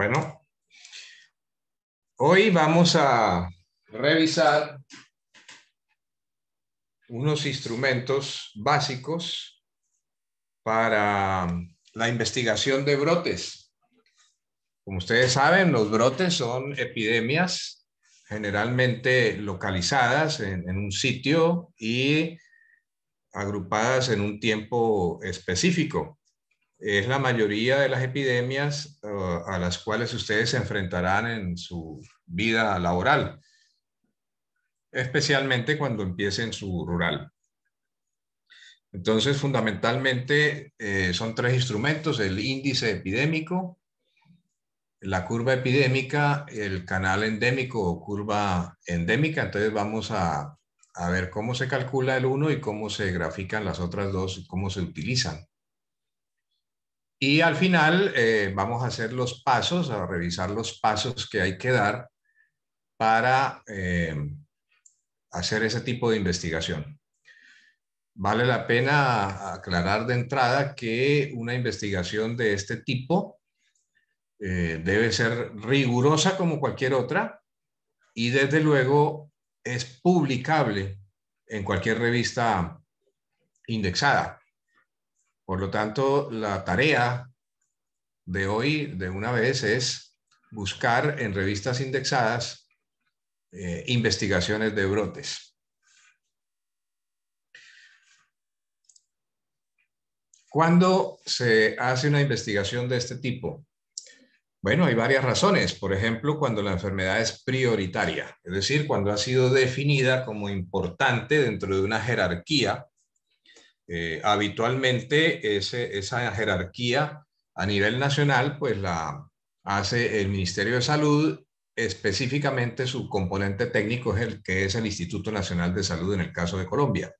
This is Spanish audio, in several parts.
Bueno, hoy vamos a revisar unos instrumentos básicos para la investigación de brotes. Como ustedes saben, los brotes son epidemias generalmente localizadas en, un sitio y agrupadas en un tiempo específico es la mayoría de las epidemias eh, a las cuales ustedes se enfrentarán en su vida laboral, especialmente cuando empiecen su rural. Entonces, fundamentalmente eh, son tres instrumentos, el índice epidémico, la curva epidémica, el canal endémico o curva endémica. Entonces vamos a, a ver cómo se calcula el uno y cómo se grafican las otras dos y cómo se utilizan. Y al final eh, vamos a hacer los pasos, a revisar los pasos que hay que dar para eh, hacer ese tipo de investigación. Vale la pena aclarar de entrada que una investigación de este tipo eh, debe ser rigurosa como cualquier otra y desde luego es publicable en cualquier revista indexada. Por lo tanto, la tarea de hoy de una vez es buscar en revistas indexadas eh, investigaciones de brotes. ¿Cuándo se hace una investigación de este tipo? Bueno, hay varias razones. Por ejemplo, cuando la enfermedad es prioritaria, es decir, cuando ha sido definida como importante dentro de una jerarquía eh, habitualmente esa jerarquía a nivel nacional pues la hace el Ministerio de Salud, específicamente su componente técnico es el que es el Instituto Nacional de Salud en el caso de Colombia.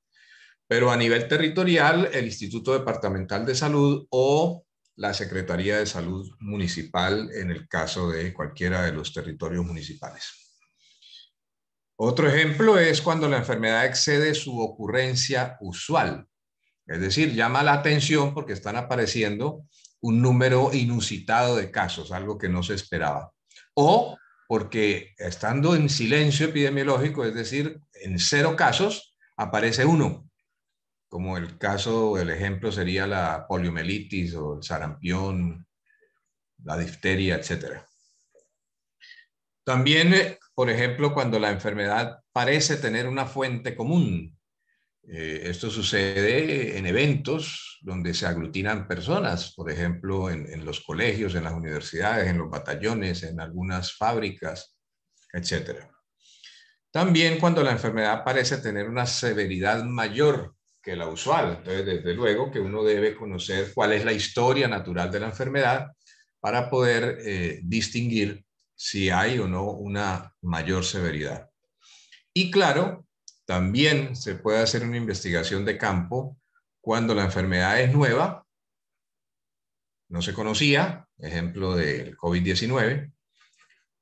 Pero a nivel territorial, el Instituto Departamental de Salud o la Secretaría de Salud Municipal en el caso de cualquiera de los territorios municipales. Otro ejemplo es cuando la enfermedad excede su ocurrencia usual. Es decir, llama la atención porque están apareciendo un número inusitado de casos, algo que no se esperaba. O porque estando en silencio epidemiológico, es decir, en cero casos, aparece uno, como el caso, el ejemplo sería la poliomielitis o el sarampión, la difteria, etc. También, eh, por ejemplo, cuando la enfermedad parece tener una fuente común, eh, esto sucede en eventos donde se aglutinan personas, por ejemplo, en, los colegios, en las universidades, en los batallones, en algunas fábricas, etc. También cuando la enfermedad parece tener una severidad mayor que la usual. Entonces, desde luego que uno debe conocer cuál es la historia natural de la enfermedad para poder eh, distinguir si hay o no una mayor severidad. Y claro, también se puede hacer una investigación de campo cuando la enfermedad es nueva, no se conocía, ejemplo del COVID-19,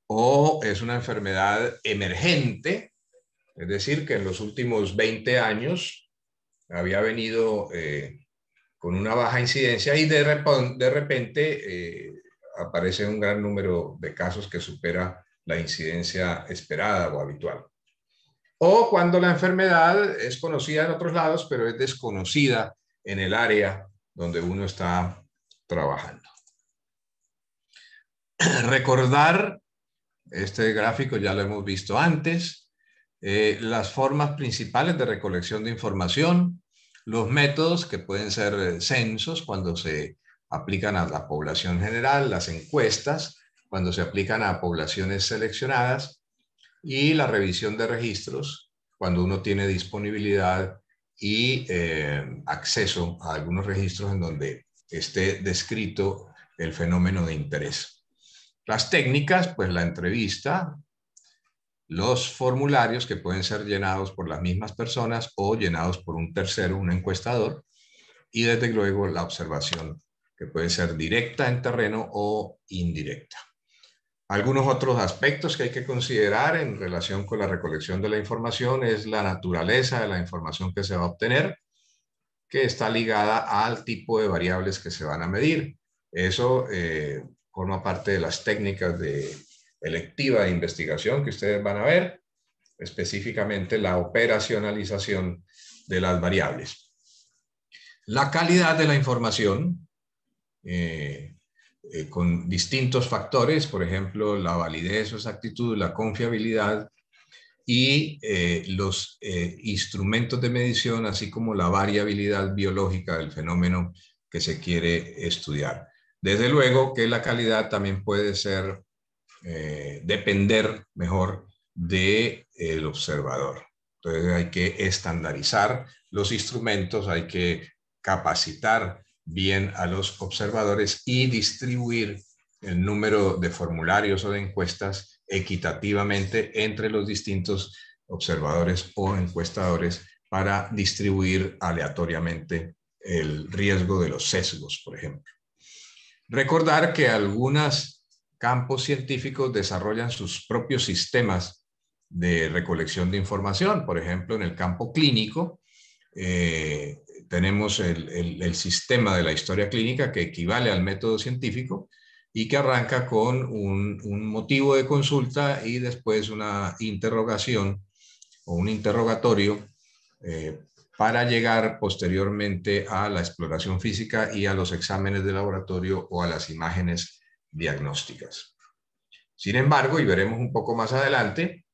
o es una enfermedad emergente, es decir, que en los últimos 20 años había venido eh, con una baja incidencia y de, repente eh, aparece un gran número de casos que supera la incidencia esperada o habitual o cuando la enfermedad es conocida en otros lados, pero es desconocida en el área donde uno está trabajando. Recordar, este gráfico ya lo hemos visto antes, eh, las formas principales de recolección de información, los métodos que pueden ser eh, censos cuando se aplican a la población general, las encuestas cuando se aplican a poblaciones seleccionadas, y la revisión de registros cuando uno tiene disponibilidad y eh, acceso a algunos registros en donde esté descrito el fenómeno de interés. Las técnicas, pues la entrevista, los formularios que pueden ser llenados por las mismas personas o llenados por un tercero, un encuestador, y desde luego la observación, que puede ser directa en terreno o indirecta. Algunos otros aspectos que hay que considerar en relación con la recolección de la información es la naturaleza de la información que se va a obtener, que está ligada al tipo de variables que se van a medir. Eso eh, forma parte de las técnicas de electiva de investigación que ustedes van a ver, específicamente la operacionalización de las variables. La calidad de la información, eh, eh, con distintos factores, por ejemplo, la validez o exactitud, la confiabilidad y eh, los eh, instrumentos de medición, así como la variabilidad biológica del fenómeno que se quiere estudiar. Desde luego que la calidad también puede ser, depender mejor del el observador. Entonces hay que estandarizar los instrumentos, hay que capacitar bien a los observadores y distribuir el número de formularios o de encuestas equitativamente entre los distintos observadores o encuestadores para distribuir aleatoriamente el riesgo de los sesgos, por ejemplo. Recordar que algunos campos científicos desarrollan sus propios sistemas de recolección de información, por ejemplo, en el campo clínico, eh, tenemos el, sistema de la historia clínica que equivale al método científico y que arranca con un, motivo de consulta y después una interrogación o un interrogatorio eh, para llegar posteriormente a la exploración física y a los exámenes de laboratorio o a las imágenes diagnósticas. Sin embargo, y veremos un poco más adelante,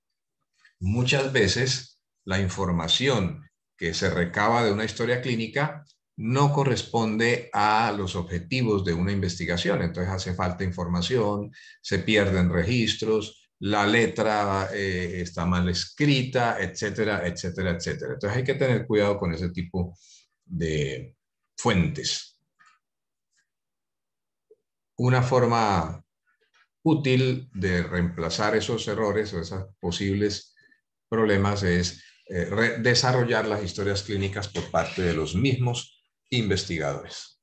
muchas veces la información que se recaba de una historia clínica no corresponde a los objetivos de una investigación. Entonces hace falta información, se pierden registros, la letra eh, está mal escrita, etcétera, etcétera, etcétera. Entonces hay que tener cuidado con ese tipo de fuentes. Una forma útil de reemplazar esos errores o esos posibles problemas es eh, desarrollar las historias clínicas por parte de los mismos investigadores.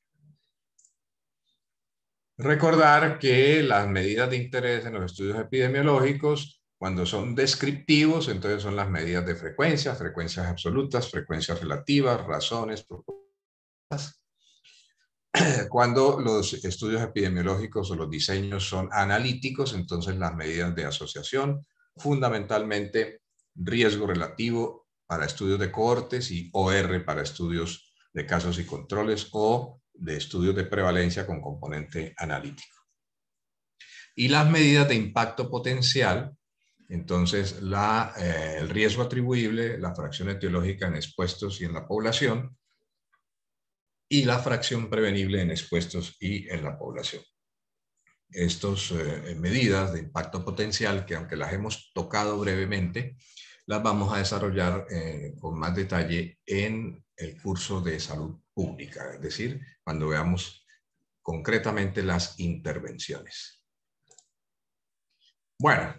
Recordar que las medidas de interés en los estudios epidemiológicos, cuando son descriptivos, entonces son las medidas de frecuencia, frecuencias absolutas, frecuencias relativas, razones, propuestas cuando los estudios epidemiológicos o los diseños son analíticos, entonces las medidas de asociación, fundamentalmente riesgo relativo para estudios de cohortes y OR para estudios de casos y controles o de estudios de prevalencia con componente analítico. Y las medidas de impacto potencial, entonces la, eh, el riesgo atribuible, la fracción etiológica en expuestos y en la población, y la fracción prevenible en expuestos y en la población. Estas eh, medidas de impacto potencial, que aunque las hemos tocado brevemente, las vamos a desarrollar eh, con más detalle en el curso de salud pública, es decir, cuando veamos concretamente las intervenciones. Bueno,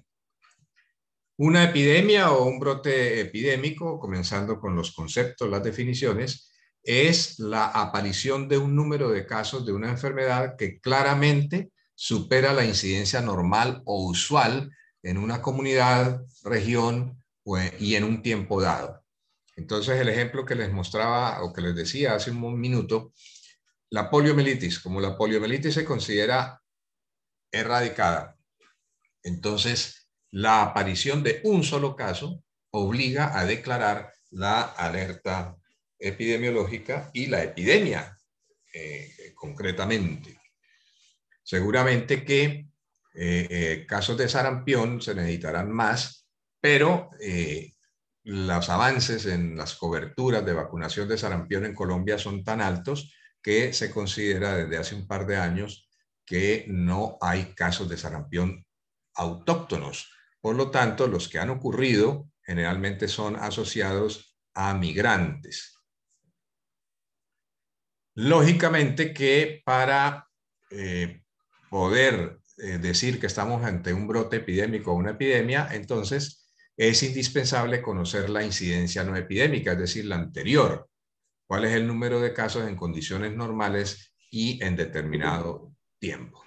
una epidemia o un brote epidémico, comenzando con los conceptos, las definiciones, es la aparición de un número de casos de una enfermedad que claramente supera la incidencia normal o usual en una comunidad, región y en un tiempo dado. Entonces, el ejemplo que les mostraba o que les decía hace un minuto, la poliomielitis, como la poliomielitis se considera erradicada, entonces la aparición de un solo caso obliga a declarar la alerta epidemiológica y la epidemia eh, concretamente. Seguramente que eh, eh, casos de sarampión se necesitarán más pero eh, los avances en las coberturas de vacunación de sarampión en Colombia son tan altos que se considera desde hace un par de años que no hay casos de sarampión autóctonos. Por lo tanto, los que han ocurrido generalmente son asociados a migrantes. Lógicamente que para eh, poder eh, decir que estamos ante un brote epidémico o una epidemia, entonces es indispensable conocer la incidencia no epidémica, es decir, la anterior. ¿Cuál es el número de casos en condiciones normales y en determinado tiempo?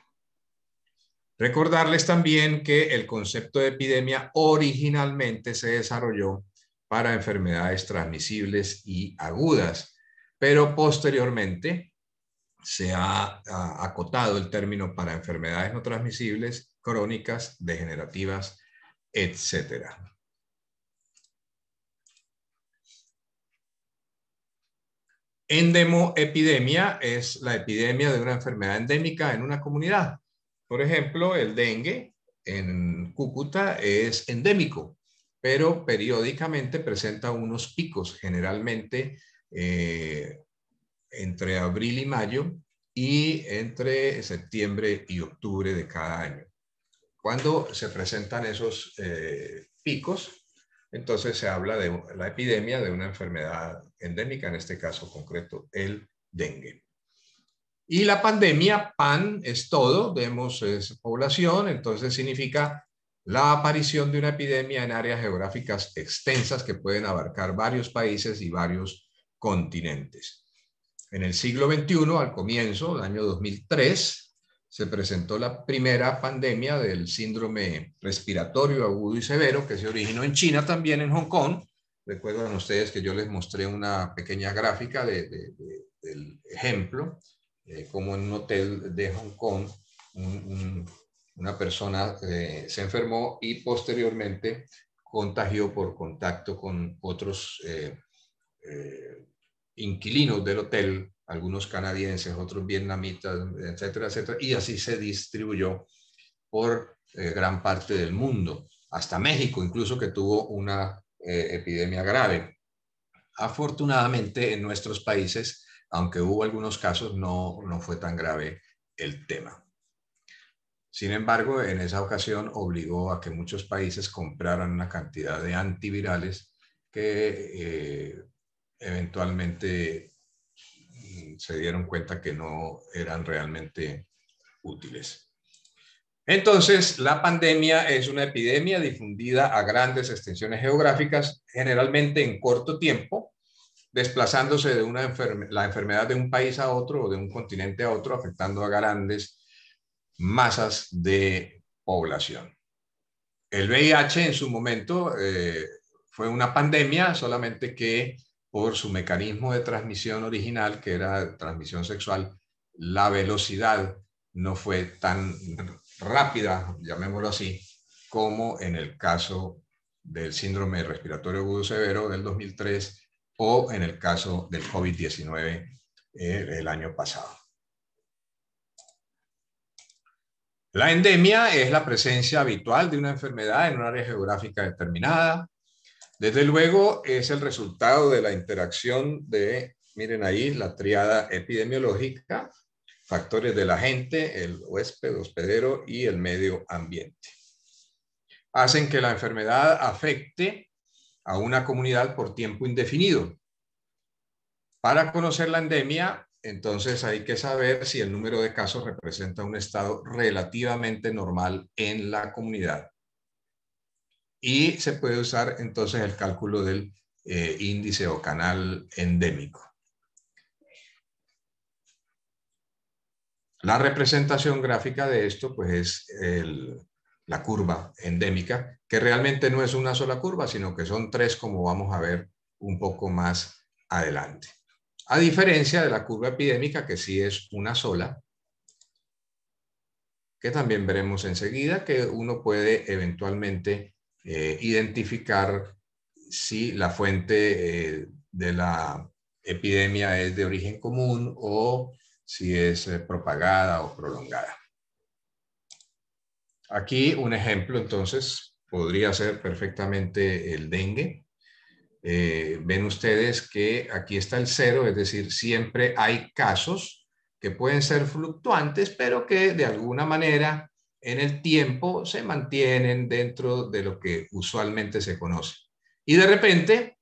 Recordarles también que el concepto de epidemia originalmente se desarrolló para enfermedades transmisibles y agudas, pero posteriormente se ha acotado el término para enfermedades no transmisibles, crónicas, degenerativas, etcétera. Endemoepidemia es la epidemia de una enfermedad endémica en una comunidad. Por ejemplo, el dengue en Cúcuta es endémico, pero periódicamente presenta unos picos, generalmente eh, entre abril y mayo y entre septiembre y octubre de cada año. Cuando se presentan esos eh, picos, entonces se habla de la epidemia de una enfermedad endémica, en este caso concreto, el dengue. Y la pandemia, pan es todo, vemos población, entonces significa la aparición de una epidemia en áreas geográficas extensas que pueden abarcar varios países y varios continentes. En el siglo XXI, al comienzo, del año 2003, se presentó la primera pandemia del síndrome respiratorio agudo y severo que se originó en China, también en Hong Kong. Recuerdan ustedes que yo les mostré una pequeña gráfica de, del ejemplo, eh, como en un hotel de Hong Kong una persona eh, se enfermó y posteriormente contagió por contacto con otros eh, inquilinos del hotel algunos canadienses, otros vietnamitas, etcétera, etcétera, y así se distribuyó por eh, gran parte del mundo, hasta México incluso que tuvo una eh, epidemia grave. Afortunadamente en nuestros países, aunque hubo algunos casos, no, no fue tan grave el tema. Sin embargo, en esa ocasión obligó a que muchos países compraran una cantidad de antivirales que eh, eventualmente se dieron cuenta que no eran realmente útiles. Entonces, la pandemia es una epidemia difundida a grandes extensiones geográficas, generalmente en corto tiempo, desplazándose de una la enfermedad de un país a otro o de un continente a otro, afectando a grandes masas de población. El VIH en su momento eh, fue una pandemia, solamente que por su mecanismo de transmisión original, que era transmisión sexual, la velocidad no fue tan rápida, llamémoslo así, como en el caso del síndrome respiratorio agudo severo del 2003 o en el caso del COVID-19 eh, el año pasado. La endemia es la presencia habitual de una enfermedad en un área geográfica determinada desde luego es el resultado de la interacción de, miren ahí, la triada epidemiológica, factores de la gente, el huésped, hospedero y el medio ambiente. Hacen que la enfermedad afecte a una comunidad por tiempo indefinido. Para conocer la endemia, entonces hay que saber si el número de casos representa un estado relativamente normal en la comunidad y se puede usar entonces el cálculo del eh, índice o canal endémico. La representación gráfica de esto pues es la curva endémica, que realmente no es una sola curva, sino que son tres como vamos a ver un poco más adelante. A diferencia de la curva epidémica, que sí es una sola, que también veremos enseguida, que uno puede eventualmente eh, identificar si la fuente eh, de la epidemia es de origen común o si es eh, propagada o prolongada. Aquí un ejemplo, entonces, podría ser perfectamente el dengue. ven ustedes que aquí está el cero, es decir, siempre hay casos que pueden ser fluctuantes, pero que de alguna manera en el tiempo se mantienen dentro de lo que usualmente se conoce. Y de repente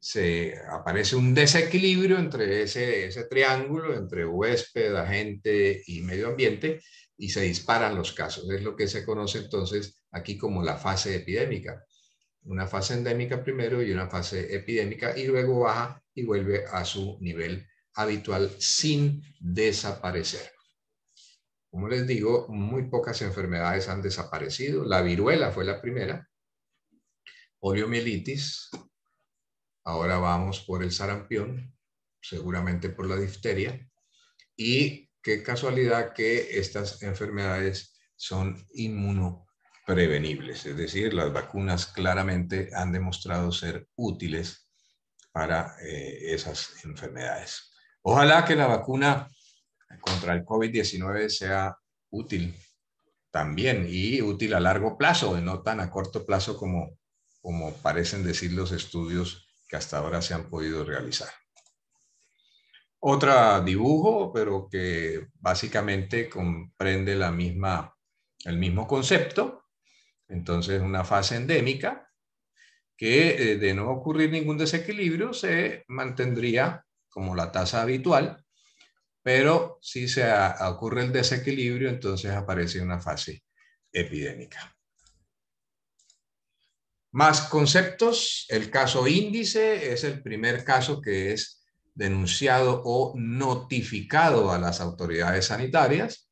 se aparece un desequilibrio entre ese, ese triángulo, entre huésped, agente y medio ambiente, y se disparan los casos. Es lo que se conoce entonces aquí como la fase epidémica. Una fase endémica primero y una fase epidémica, y luego baja y vuelve a su nivel habitual sin desaparecer. Como les digo, muy pocas enfermedades han desaparecido. La viruela fue la primera, poliomielitis, ahora vamos por el sarampión, seguramente por la difteria, y qué casualidad que estas enfermedades son inmunoprevenibles, es decir, las vacunas claramente han demostrado ser útiles para eh, esas enfermedades. Ojalá que la vacuna contra el COVID-19 sea útil también y útil a largo plazo, no tan a corto plazo como, como parecen decir los estudios que hasta ahora se han podido realizar. Otra dibujo, pero que básicamente comprende la misma, el mismo concepto. Entonces, una fase endémica que eh, de no ocurrir ningún desequilibrio se mantendría como la tasa habitual pero si se ocurre el desequilibrio, entonces aparece una fase epidémica. Más conceptos, el caso índice es el primer caso que es denunciado o notificado a las autoridades sanitarias.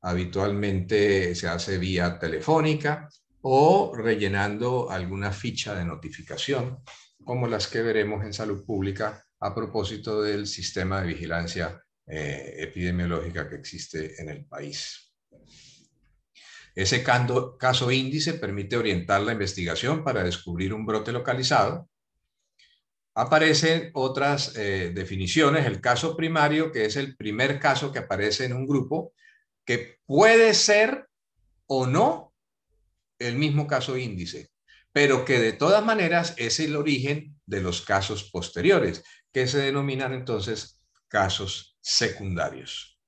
Habitualmente se hace vía telefónica o rellenando alguna ficha de notificación, como las que veremos en salud pública a propósito del sistema de vigilancia eh, epidemiológica que existe en el país. Ese caso índice permite orientar la investigación para descubrir un brote localizado. Aparecen otras eh, definiciones. El caso primario, que es el primer caso que aparece en un grupo, que puede ser o no el mismo caso índice, pero que de todas maneras es el origen de los casos posteriores, que se denominan entonces casos secundarios.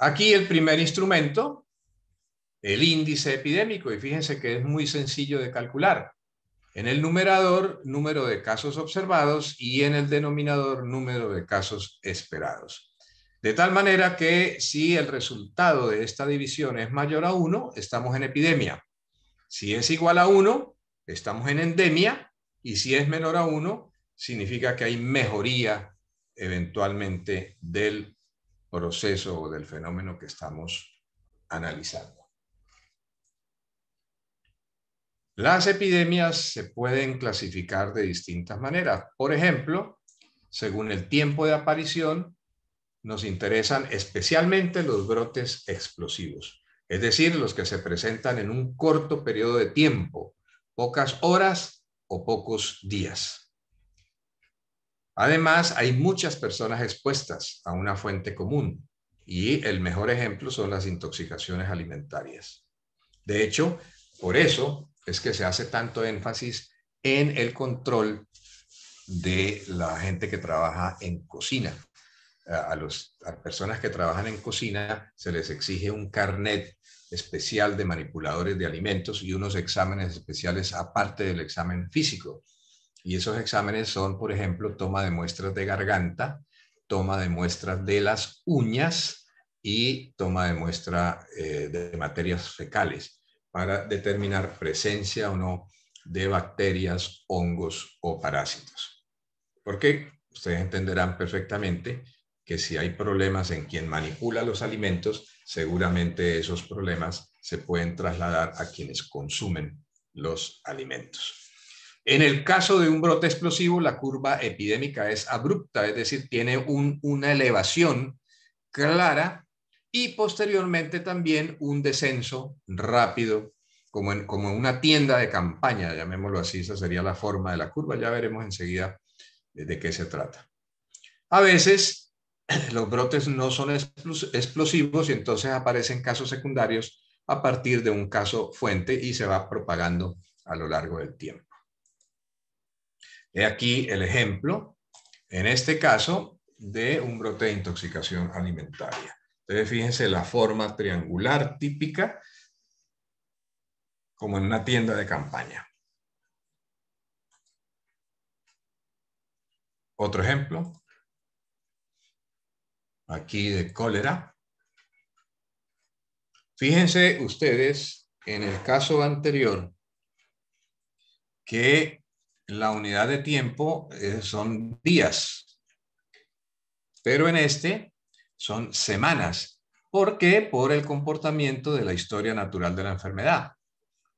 Aquí el primer instrumento, el índice epidémico, y fíjense que es muy sencillo de calcular. En el numerador, número de casos observados y en el denominador, número de casos esperados. De tal manera que si el resultado de esta división es mayor a 1, estamos en epidemia. Si es igual a 1, estamos en endemia. Y si es menor a 1, significa que hay mejoría eventualmente del proceso o del fenómeno que estamos analizando. Las epidemias se pueden clasificar de distintas maneras. Por ejemplo, según el tiempo de aparición, nos interesan especialmente los brotes explosivos, es decir, los que se presentan en un corto periodo de tiempo, pocas horas o pocos días. Además, hay muchas personas expuestas a una fuente común y el mejor ejemplo son las intoxicaciones alimentarias. De hecho, por eso es que se hace tanto énfasis en el control de la gente que trabaja en cocina. A, las personas que trabajan en cocina se les exige un carnet especial de manipuladores de alimentos y unos exámenes especiales aparte del examen físico y esos exámenes son, por ejemplo, toma de muestras de garganta, toma de muestras de las uñas y toma de muestra eh, de materias fecales para determinar presencia o no de bacterias, hongos o parásitos. Porque ustedes entenderán perfectamente que si hay problemas en quien manipula los alimentos, seguramente esos problemas se pueden trasladar a quienes consumen los alimentos. En el caso de un brote explosivo, la curva epidémica es abrupta, es decir, tiene una elevación clara y posteriormente también un descenso rápido, como en, como una tienda de campaña, llamémoslo así, esa sería la forma de la curva, ya veremos enseguida de qué se trata. A veces los brotes no son explosivos y entonces aparecen casos secundarios a partir de un caso fuente y se va propagando a lo largo del tiempo. He aquí el ejemplo, en este caso, de un brote de intoxicación alimentaria. Entonces, fíjense la forma triangular típica, como en una tienda de campaña. Otro ejemplo, aquí de cólera. Fíjense ustedes en el caso anterior que la unidad de tiempo eh, son días, pero en este son semanas. ¿Por qué? Por el comportamiento de la historia natural de la enfermedad.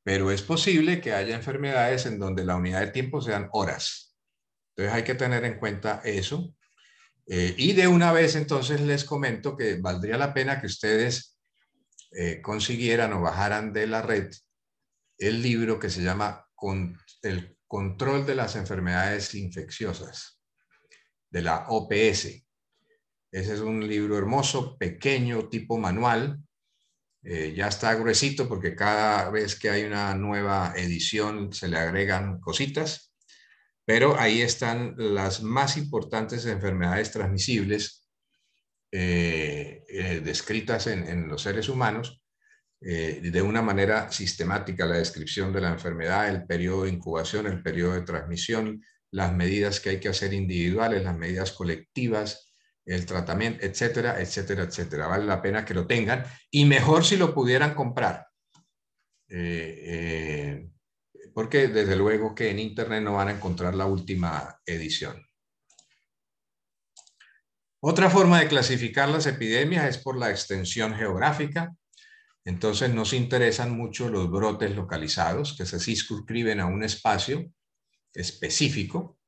Pero es posible que haya enfermedades en donde la unidad de tiempo sean horas. Entonces hay que tener en cuenta eso. Eh, y de una vez entonces les comento que valdría la pena que ustedes eh, consiguieran o bajaran de la red el libro que se llama con, el control de las enfermedades infecciosas, de la OPS. Ese es un libro hermoso, pequeño, tipo manual. Eh, ya está gruesito porque cada vez que hay una nueva edición se le agregan cositas, pero ahí están las más importantes enfermedades transmisibles eh, eh, descritas en los seres humanos eh, de una manera sistemática la descripción de la enfermedad, el periodo de incubación, el periodo de transmisión, las medidas que hay que hacer individuales, las medidas colectivas, el tratamiento, etcétera, etcétera, etcétera. Vale la pena que lo tengan y mejor si lo pudieran comprar. Eh, eh, porque desde luego que en Internet no van a encontrar la última edición. Otra forma de clasificar las epidemias es por la extensión geográfica. Entonces nos interesan mucho los brotes localizados que se circunscriben a un espacio específico,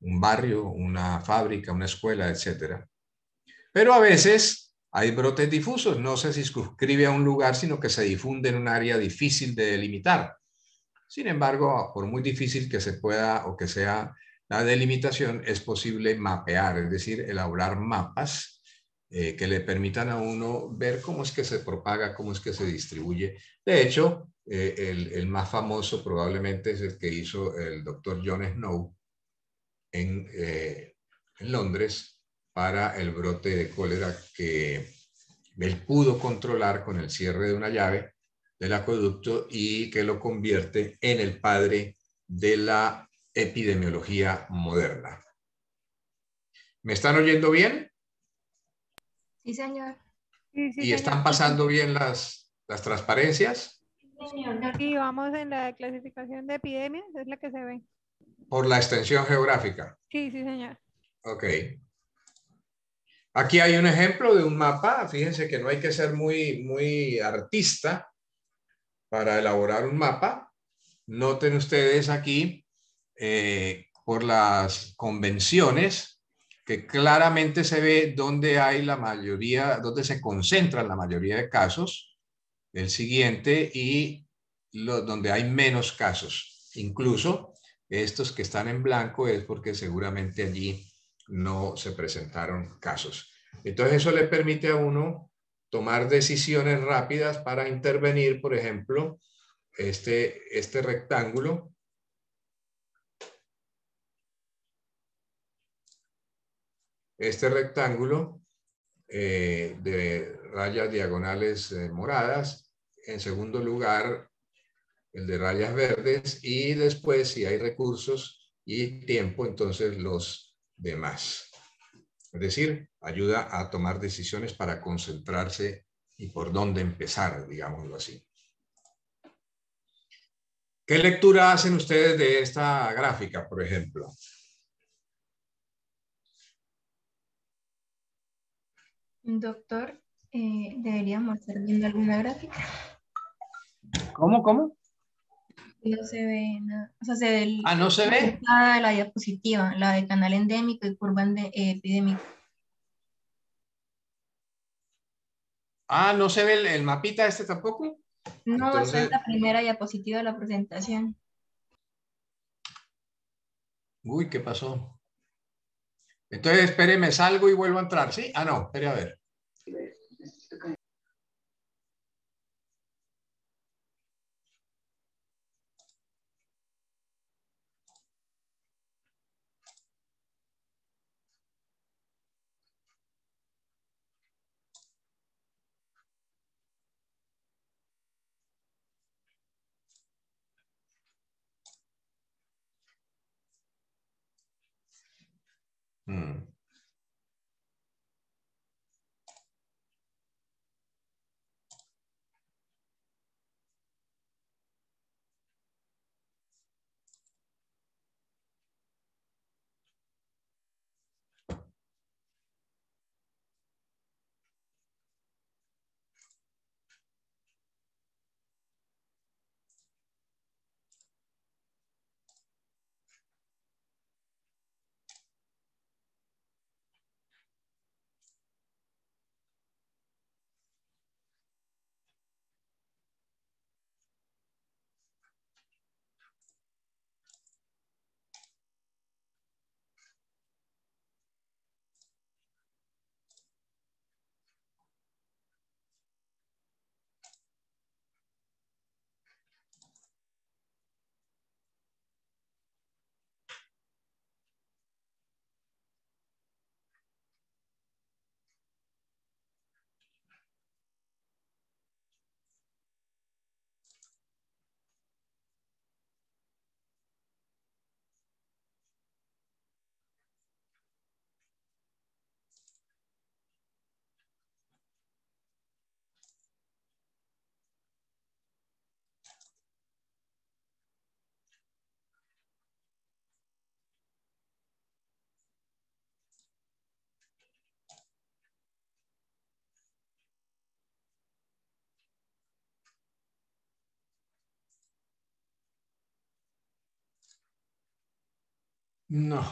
un barrio, una fábrica, una escuela, etc. Pero a veces hay brotes difusos, no se circunscribe a un lugar, sino que se difunde en un área difícil de delimitar. Sin embargo, por muy difícil que se pueda o que sea la delimitación, es posible mapear, es decir, elaborar mapas eh, que le permitan a uno ver cómo es que se propaga, cómo es que se distribuye. De hecho, eh, el, más famoso probablemente es el que hizo el doctor John Snow en, eh, en Londres para el brote de cólera que él pudo controlar con el cierre de una llave del acueducto y que lo convierte en el padre de la epidemiología moderna. ¿Me están oyendo bien? Sí, señor. ¿Y están pasando bien las, las transparencias? Sí, vamos en la clasificación de epidemias, es la que se ve. Por la extensión geográfica. Sí, sí, señor. Ok. Aquí hay un ejemplo de un mapa. Fíjense que no hay que ser muy, muy artista para elaborar un mapa. Noten ustedes aquí eh, por las convenciones que claramente se ve dónde hay la mayoría, dónde se concentran la mayoría de casos, el siguiente, y donde hay menos casos. Incluso estos que están en blanco es porque seguramente allí no se presentaron casos. Entonces eso le permite a uno tomar decisiones rápidas para intervenir, por ejemplo, este, este rectángulo Este rectángulo eh, de rayas diagonales eh, moradas, en segundo lugar el de rayas verdes y después si hay recursos y tiempo, entonces los demás. Es decir, ayuda a tomar decisiones para concentrarse y por dónde empezar, digámoslo así. ¿Qué lectura hacen ustedes de esta gráfica, por ejemplo? Doctor, eh, deberíamos estar viendo alguna gráfica. ¿Cómo, cómo? No se ve nada. O sea, se ah, no se ve. La, la diapositiva, la de canal endémico y curva de, eh, Ah, no se ve el, mapita este tampoco. No, es la primera diapositiva de la presentación. Uy, ¿qué pasó? Entonces, espere, me salgo y vuelvo a entrar. ¿Sí? Ah, no, espere a ver. Hmm. No.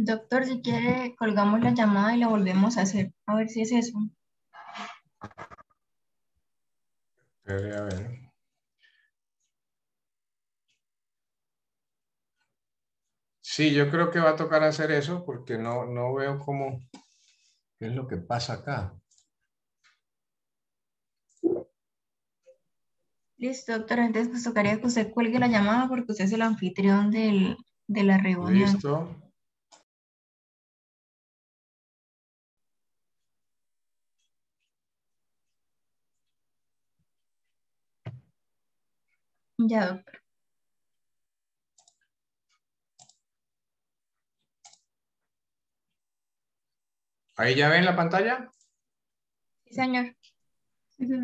Doctor, si quiere, colgamos la llamada y la volvemos a hacer. A ver si es eso. A ver. Sí, yo creo que va a tocar hacer eso porque no, no veo cómo, es lo que pasa acá. Listo, doctor. Entonces, pues tocaría que usted cuelgue la llamada porque usted es el anfitrión del, de la reunión. Listo. Ya, ¿Ahí ya ven la pantalla? Sí, señor. Voy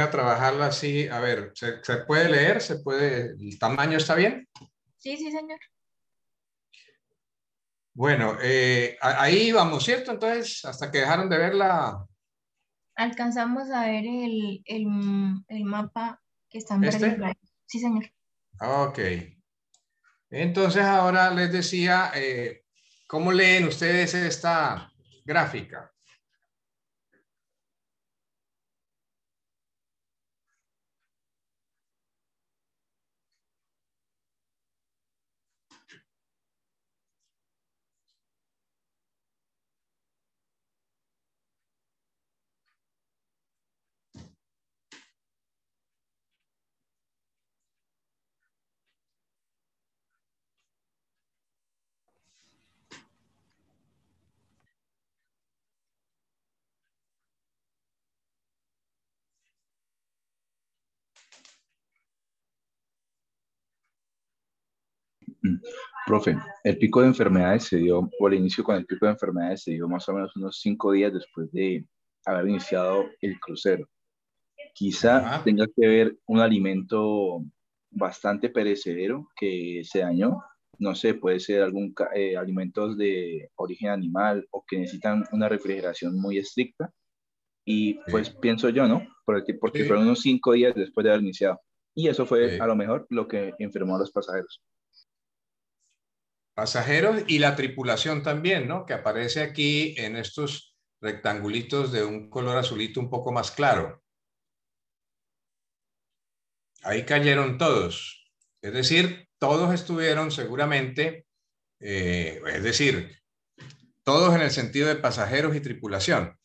a trabajarla así. A ver, ¿se, ¿se, puede leer? ¿Se puede? ¿El tamaño está bien? Sí, sí, señor. Bueno, eh, ahí vamos, ¿cierto? Entonces, hasta que dejaron de ver la... Alcanzamos a ver el, mapa que está en ¿Este? Sí, señor. Ok. Entonces, ahora les decía, eh, ¿cómo leen ustedes esta gráfica? profe, el pico de enfermedades se dio, o el inicio con el pico de enfermedades se dio más o menos unos cinco días después de haber iniciado el crucero. Quizá tenga que ver un alimento bastante perecedero que se dañó. No sé, puede ser algún eh, alimentos de origen animal o que necesitan una refrigeración muy estricta. Y pues pienso yo, ¿no? Porque, fueron unos cinco días después de haber iniciado. Y eso fue a lo mejor lo que enfermó a los pasajeros pasajeros y la tripulación también, ¿no? Que aparece aquí en estos rectangulitos de un color azulito un poco más claro. Ahí cayeron todos. Es decir, todos estuvieron seguramente, eh, es decir, todos en el sentido de pasajeros y tripulación.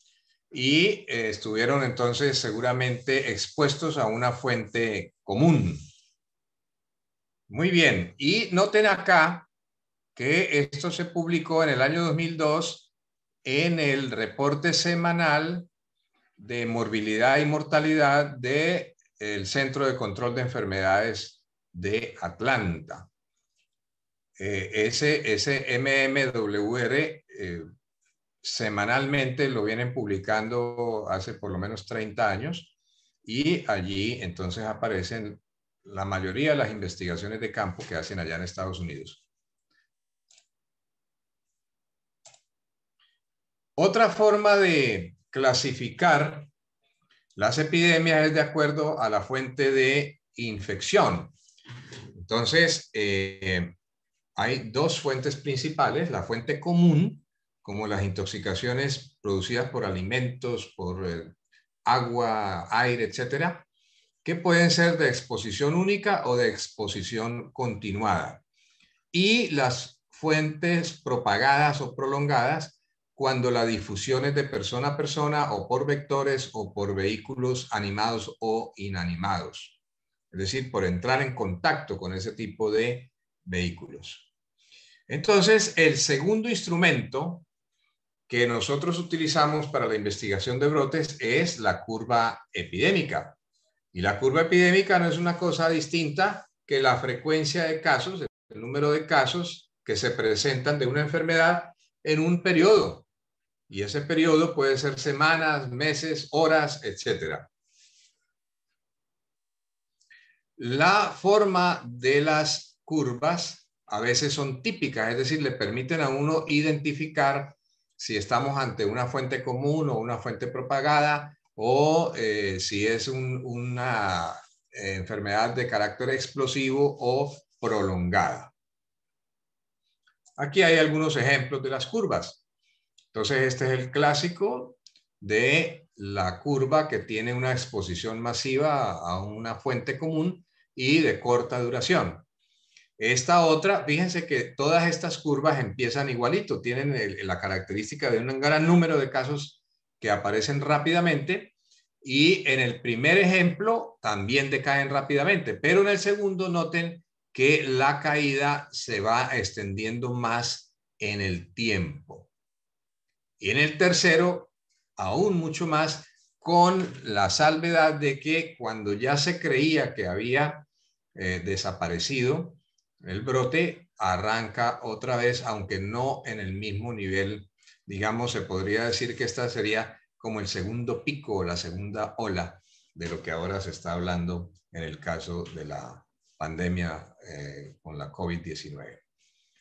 Y eh, estuvieron entonces seguramente expuestos a una fuente común. Muy bien. Y noten acá que esto se publicó en el año 2002 en el reporte semanal de morbilidad y mortalidad del Centro de Control de Enfermedades de Atlanta. Eh, ese, MMWR eh, semanalmente lo vienen publicando hace por lo menos 30 años y allí entonces aparecen la mayoría de las investigaciones de campo que hacen allá en Estados Unidos. Otra forma de clasificar las epidemias es de acuerdo a la fuente de infección. Entonces, eh, hay dos fuentes principales, la fuente común, como las intoxicaciones producidas por alimentos, por eh, agua, aire, etcétera, que pueden ser de exposición única o de exposición continuada. Y las fuentes propagadas o prolongadas, cuando la difusión es de persona a persona o por vectores o por vehículos animados o inanimados. Es decir, por entrar en contacto con ese tipo de vehículos. Entonces, el segundo instrumento que nosotros utilizamos para la investigación de brotes es la curva epidémica. Y la curva epidémica no es una cosa distinta que la frecuencia de casos, el número de casos que se presentan de una enfermedad en un periodo y ese periodo puede ser semanas, meses, horas, etc. La forma de las curvas a veces son típicas, es decir, le permiten a uno identificar si estamos ante una fuente común o una fuente propagada o eh, si es una eh, enfermedad de carácter explosivo o prolongada. Aquí hay algunos ejemplos de las curvas. Entonces, este es el clásico de la curva que tiene una exposición masiva a una fuente común y de corta duración. Esta otra, fíjense que todas estas curvas empiezan igualito, tienen la característica de un gran número de casos que aparecen rápidamente y en el primer ejemplo también decaen rápidamente, pero en el segundo noten que la caída se va extendiendo más en el tiempo. Y en el tercero, aún mucho más, con la salvedad de que cuando ya se creía que había eh, desaparecido el brote, arranca otra vez, aunque no en el mismo nivel. Digamos, se podría decir que esta sería como el segundo pico o la segunda ola de lo que ahora se está hablando en el caso de la pandemia eh, con la COVID-19.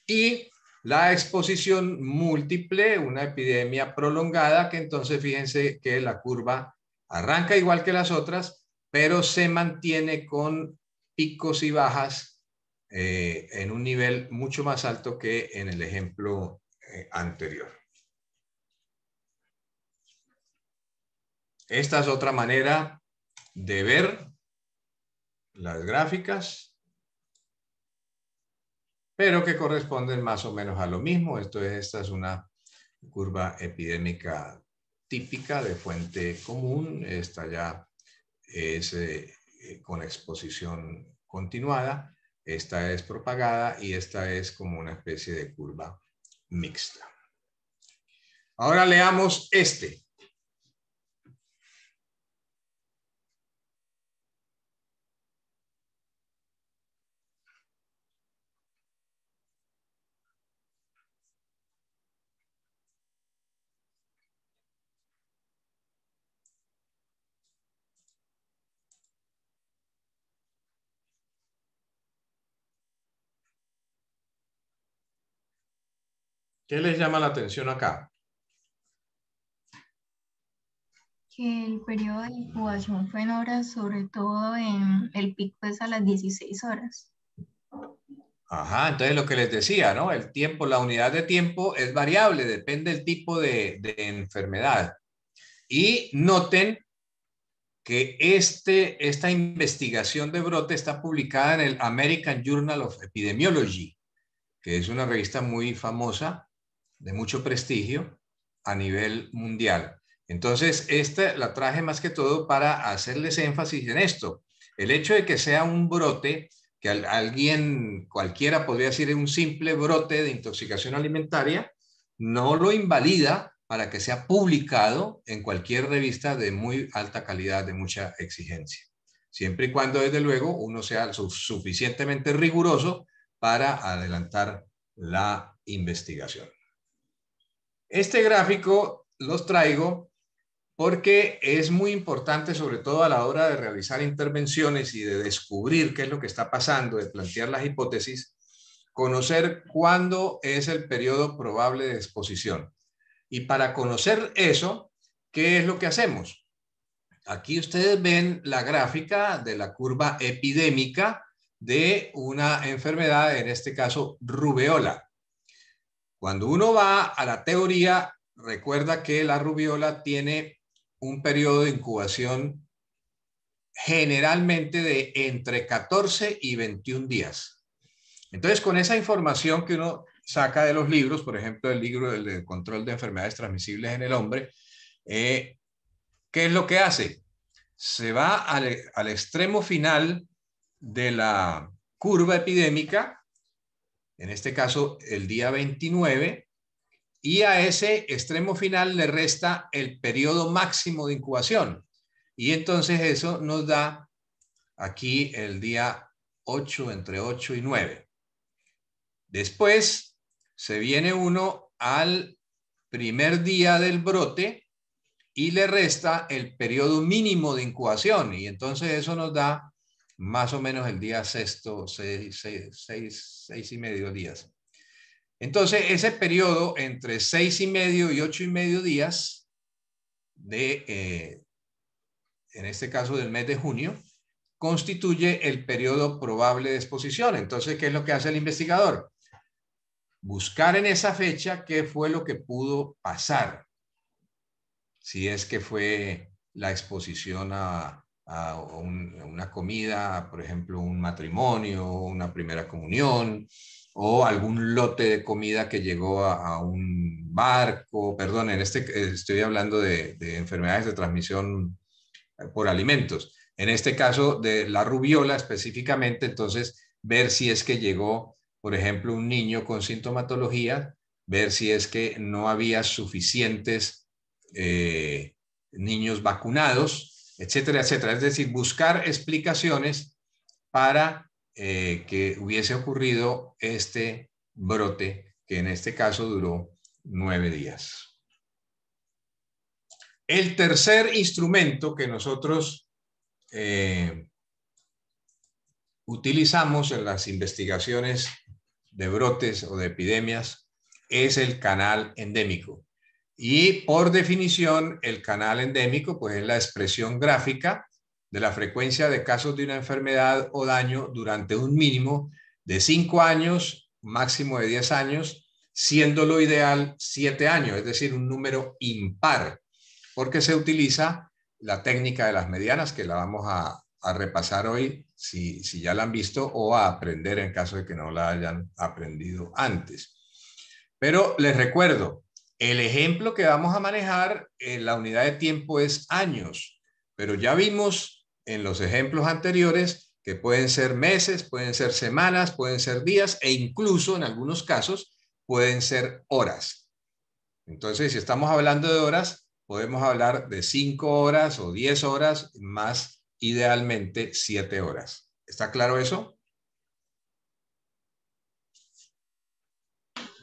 Y la exposición múltiple, una epidemia prolongada, que entonces fíjense que la curva arranca igual que las otras, pero se mantiene con picos y bajas eh, en un nivel mucho más alto que en el ejemplo eh, anterior. Esta es otra manera de ver las gráficas pero que corresponden más o menos a lo mismo. Esto esta es una curva epidémica típica de fuente común. Esta ya es eh, eh, con exposición continuada. Esta es propagada y esta es como una especie de curva mixta. Ahora leamos este. ¿Qué les llama la atención acá? Que el periodo de incubación fue en horas, sobre todo en el pico es pues, a las 16 horas. Ajá, entonces lo que les decía, ¿no? El tiempo, la unidad de tiempo es variable, depende del tipo de, enfermedad. Y noten que este, esta investigación de brote está publicada en el American Journal of Epidemiology, que es una revista muy famosa de mucho prestigio a nivel mundial. Entonces, esta la traje más que todo para hacerles énfasis en esto. El hecho de que sea un brote, que alguien, cualquiera podría decir un simple brote de intoxicación alimentaria, no lo invalida para que sea publicado en cualquier revista de muy alta calidad, de mucha exigencia. Siempre y cuando, desde luego, uno sea suficientemente riguroso para adelantar la investigación. Este gráfico los traigo porque es muy importante, sobre todo a la hora de realizar intervenciones y de descubrir qué es lo que está pasando, de plantear las hipótesis, conocer cuándo es el periodo probable de exposición. Y para conocer eso, ¿qué es lo que hacemos? Aquí ustedes ven la gráfica de la curva epidémica de una enfermedad, en este caso rubeola. Cuando uno va a la teoría, recuerda que la rubiola tiene un periodo de incubación generalmente de entre 14 y 21 días. Entonces, con esa información que uno saca de los libros, por ejemplo, el libro del control de enfermedades transmisibles en el hombre, eh, ¿qué es lo que hace? Se va al extremo final de la curva epidémica en este caso el día 29, y a ese extremo final le resta el periodo máximo de incubación. Y entonces eso nos da aquí el día 8, entre 8 y 9. Después se viene uno al primer día del brote y le resta el periodo mínimo de incubación. Y entonces eso nos da más o menos el día sexto, seis, y medio días. Entonces, ese periodo entre seis y medio y ocho y medio días de, eh, en este caso del mes de junio, constituye el periodo probable de exposición. Entonces, ¿qué es lo que hace el investigador? Buscar en esa fecha qué fue lo que pudo pasar, si es que fue la exposición a, a, una comida, por ejemplo, un matrimonio, una primera comunión, o algún lote de comida que llegó a, un barco, perdón, en este eh, estoy hablando de, enfermedades de transmisión eh, por alimentos. En este caso de la rubiola específicamente, entonces ver si es que llegó, por ejemplo, un niño con sintomatología, ver si es que no había suficientes eh, niños vacunados etcétera, etcétera. Es decir, buscar explicaciones para eh, que hubiese ocurrido este brote, que en este caso duró nueve días. El tercer instrumento que nosotros eh, utilizamos en las investigaciones de brotes o de epidemias es el canal endémico. Y por definición, el canal endémico pues, es la expresión gráfica de la frecuencia de casos de una enfermedad o daño durante un mínimo de 5 años, máximo de 10 años, siendo lo ideal 7 años, es decir, un número impar, porque se utiliza la técnica de las medianas que la vamos a, repasar hoy si, si ya la han visto o a aprender en caso de que no la hayan aprendido antes. Pero les recuerdo, el ejemplo que vamos a manejar, en la unidad de tiempo es años, pero ya vimos en los ejemplos anteriores que pueden ser meses, pueden ser semanas, pueden ser días e incluso en algunos casos pueden ser horas. Entonces, si estamos hablando de horas, podemos hablar de cinco horas o 10 horas, más idealmente siete horas. ¿Está claro eso?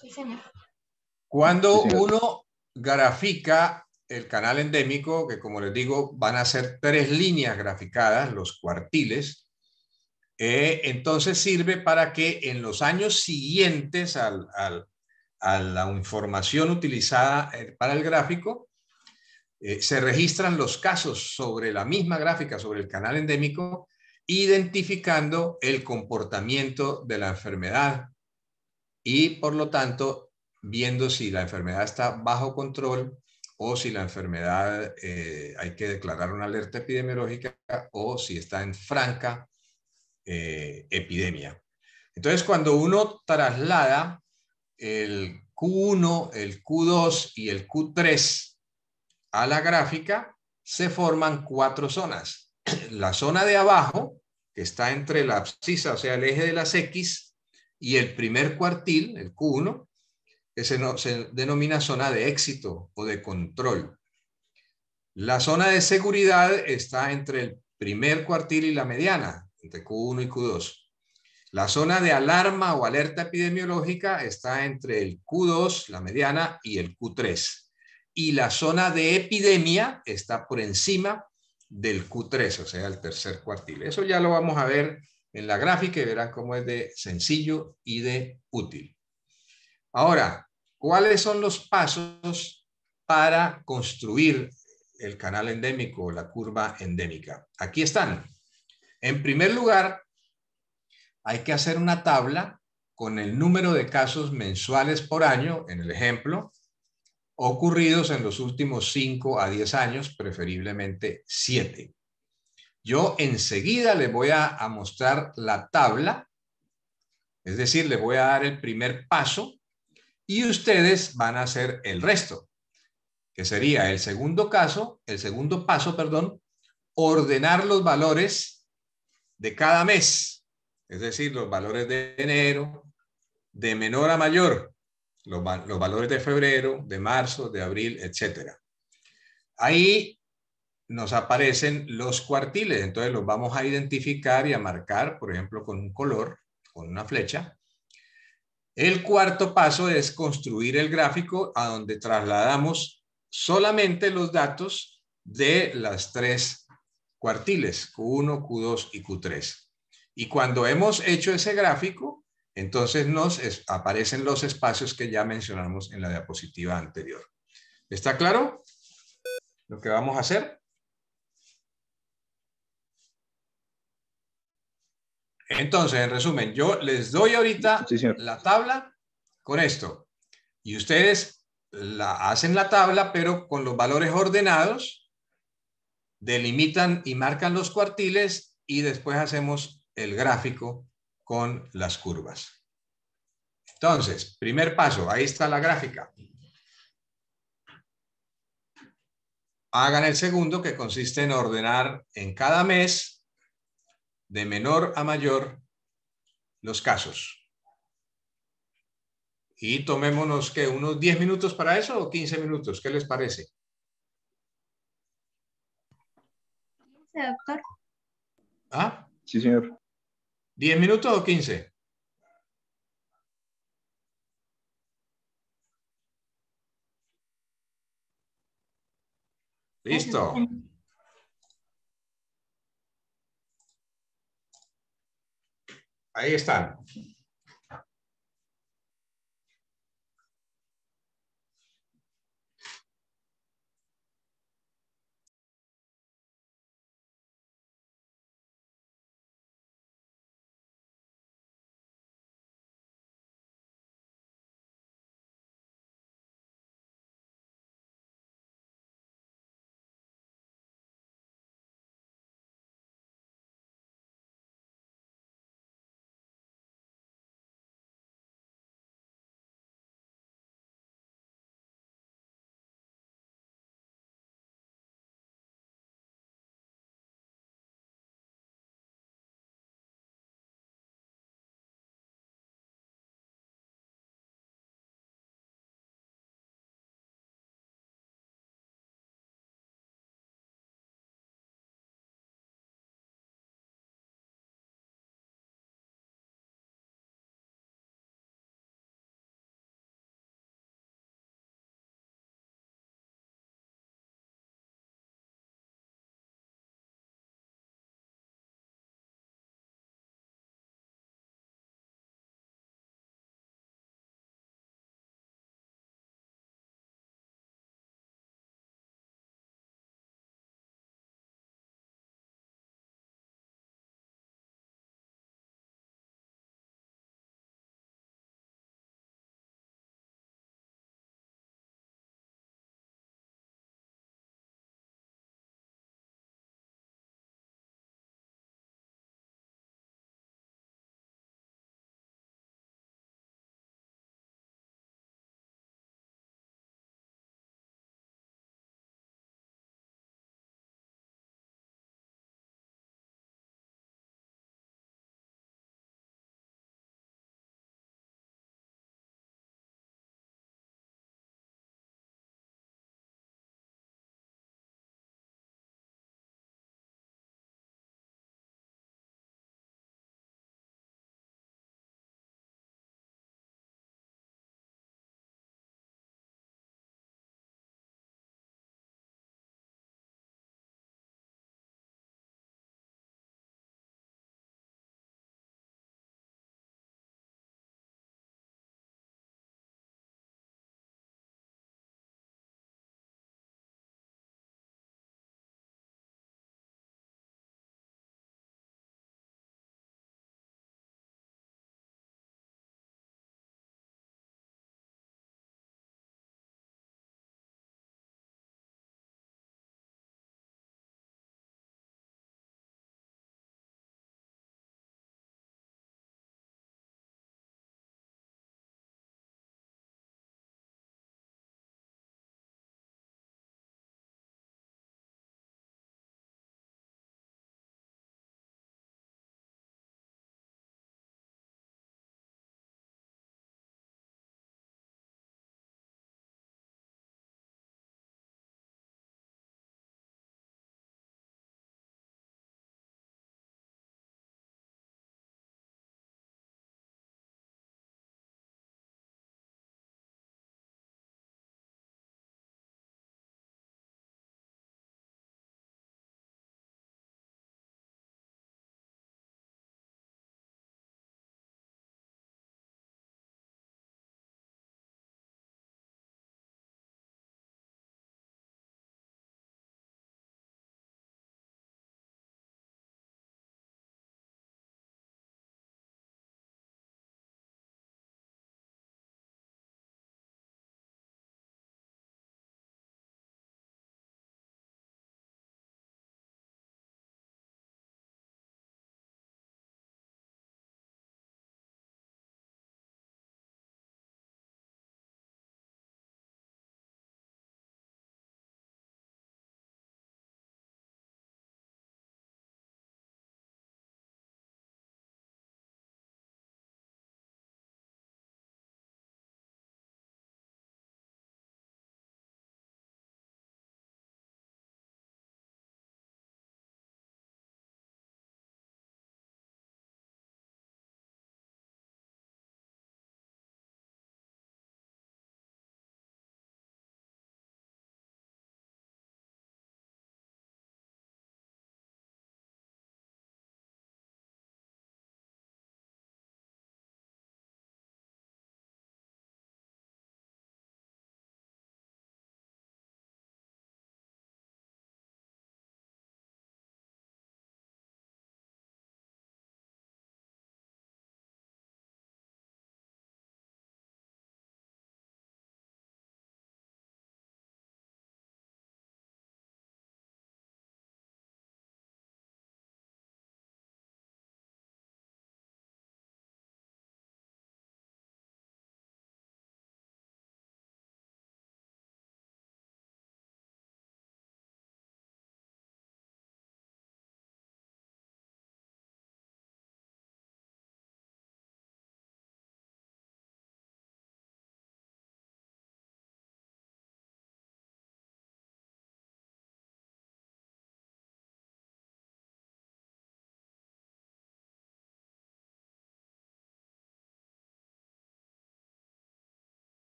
Sí, señor. Cuando uno grafica el canal endémico, que como les digo, van a ser tres líneas graficadas, los cuartiles, eh, entonces sirve para que en los años siguientes al, a la información utilizada eh, para el gráfico, eh, se registran los casos sobre la misma gráfica, sobre el canal endémico, identificando el comportamiento de la enfermedad y, por lo tanto, viendo si la enfermedad está bajo control o si la enfermedad eh, hay que declarar una alerta epidemiológica o si está en franca eh, epidemia. Entonces, cuando uno traslada el Q1, el Q2 y el Q3 a la gráfica, se forman cuatro zonas. La zona de abajo, que está entre la abscisa, o sea, el eje de las X, y el primer cuartil, el Q1, se, se denomina zona de éxito o de control. La zona de seguridad está entre el primer cuartil y la mediana, entre Q1 y Q2. La zona de alarma o alerta epidemiológica está entre el Q2, la mediana, y el Q3. Y la zona de epidemia está por encima del Q3, o sea, el tercer cuartil. Eso ya lo vamos a ver en la gráfica y verán cómo es de sencillo y de útil. Ahora, ¿Cuáles son los pasos para construir el canal endémico, la curva endémica? Aquí están. En primer lugar, hay que hacer una tabla con el número de casos mensuales por año, en el ejemplo, ocurridos en los últimos 5 a 10 años, preferiblemente 7. Yo enseguida les voy a, mostrar la tabla, es decir, les voy a dar el primer paso y ustedes van a hacer el resto, que sería el segundo caso, el segundo paso, perdón, ordenar los valores de cada mes, es decir, los valores de enero, de menor a mayor, los, valores de febrero, de marzo, de abril, etcétera. Ahí nos aparecen los cuartiles, entonces los vamos a identificar y a marcar, por ejemplo, con un color, con una flecha, el cuarto paso es construir el gráfico a donde trasladamos solamente los datos de las tres cuartiles, Q1, Q2 y Q3. Y cuando hemos hecho ese gráfico, entonces nos aparecen los espacios que ya mencionamos en la diapositiva anterior. ¿Está claro lo que vamos a hacer? Entonces, en resumen, yo les doy ahorita la tabla con esto y ustedes la hacen la tabla, pero con los valores ordenados, delimitan y marcan los cuartiles y después hacemos el gráfico con las curvas. Entonces, primer paso, ahí está la gráfica. Hagan el segundo que consiste en ordenar en cada mes de menor a mayor los casos. Y tomémonos que unos 10 minutos para eso o 15 minutos, ¿qué les parece? Sí, doctor. ¿Ah? Sí, señor. ¿10 minutos o 15? Listo. Ahí están.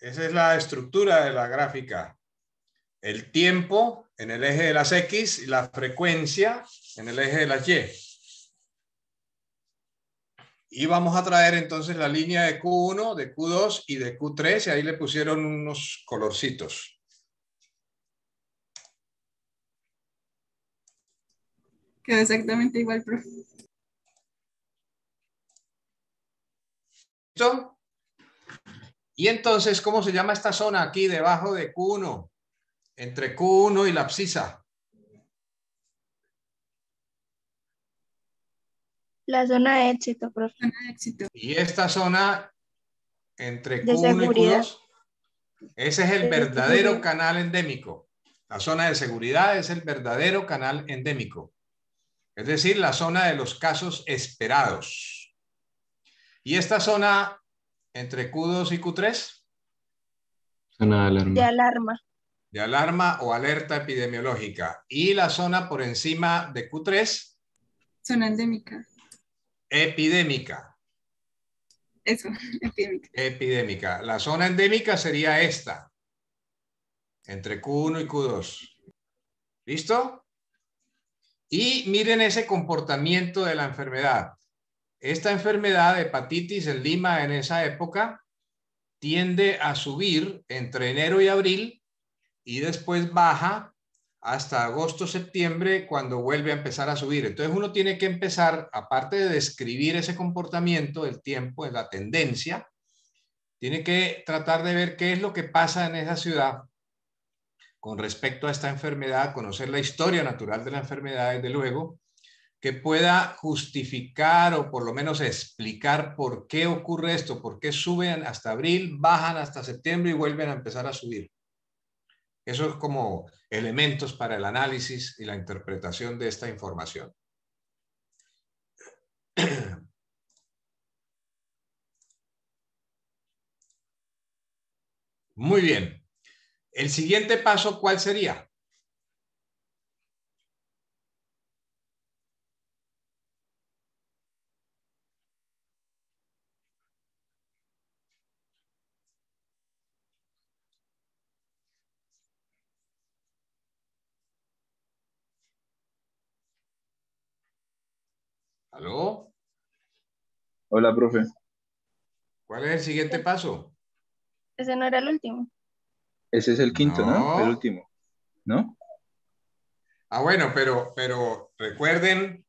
Esa es la estructura de la gráfica. El tiempo en el eje de las X y la frecuencia en el eje de las Y. Y vamos a traer entonces la línea de Q1, de Q2 y de Q3 y ahí le pusieron unos colorcitos. Queda exactamente igual, profe. ¿Listo? Y entonces, ¿cómo se llama esta zona aquí debajo de Q1? Entre Q1 y la abscisa. La zona de éxito, profe. Y esta zona entre Q1 y Q2, ese es el verdadero canal endémico. La zona de seguridad es el verdadero canal endémico. Es decir, la zona de los casos esperados. Y esta zona entre Q2 y Q3? Zona de alarma. De alarma. De alarma o alerta epidemiológica. Y la zona por encima de Q3. Zona endémica. Epidémica. Eso, epidémica. Epidémica. La zona endémica sería esta, entre Q1 y Q2. ¿Listo? Y miren ese comportamiento de la enfermedad. Esta enfermedad de hepatitis en Lima en esa época tiende a subir entre enero y abril y después baja hasta agosto, septiembre, cuando vuelve a empezar a subir. Entonces uno tiene que empezar, aparte de describir ese comportamiento, el tiempo, la tendencia, tiene que tratar de ver qué es lo que pasa en esa ciudad con respecto a esta enfermedad, conocer la historia natural de la enfermedad, desde luego, que pueda justificar o por lo menos explicar por qué ocurre esto, por qué suben hasta abril, bajan hasta septiembre y vuelven a empezar a subir. Eso es como elementos para el análisis y la interpretación de esta información. Muy bien. El siguiente paso, ¿cuál sería? Hola, profe. ¿Cuál es el siguiente paso? Ese no era el último. Ese es el quinto, ¿no? El último, ¿no? Ah, bueno, pero, pero recuerden,